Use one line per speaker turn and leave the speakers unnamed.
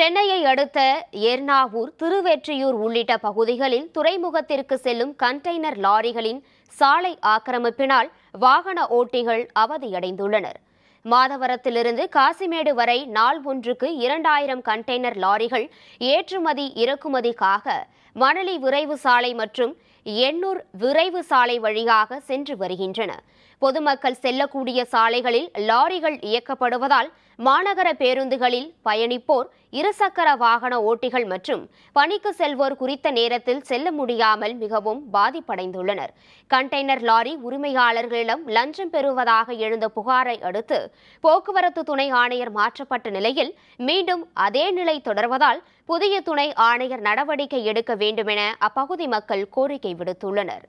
சென்னையை அடுத்த எர்ணாவூர் திருவெற்றியூர் உள்ளிட்ட பகுதிகளில் துறைமுகத்திற்கு செல்லும் கண்டெய்னர் லாரிகளின் சாலை ஆக்கிரமிப்பினால் வாகன ஓட்டிகள் அவதியடைந்துள்ளனர் மாதவரத்திலிருந்து காசிமேடு வரை நாள் ஒன்றுக்கு இரண்டாயிரம் கண்டெய்னர் லாரிகள் ஏற்றுமதி இறக்குமதிக்காக மணலி விரைவு சாலை மற்றும் எண்ணூர் விரைவு சாலை வழியாக சென்று வருகின்றன பொதுமக்கள் செல்லக்கூடிய சாலைகளில் லாரிகள் இயக்கப்படுவதால் மாநகர பேருந்துகளில் பயணிப்போர் இருசக்கர வாகன ஓட்டிகள் மற்றும் பணிக்கு செல்வோர் குறித்த நேரத்தில் செல்ல முடியாமல் மிகவும் பாதிப்படைந்துள்ளனர் கண்டெய்னர் லாரி உரிமையாளர்களிடம் லஞ்சம் பெறுவதாக எழுந்த புகாரை அடுத்து போக்குவரத்து துணை ஆணையர் மாற்றப்பட்ட நிலையில் மீண்டும் அதே நிலை தொடர்வதால் புதிய துணை ஆணையர் நடவடிக்கை எடுக்க வேண்டுமென அப்பகுதி மக்கள் கோரிக்கை விடுத்துள்ளனர்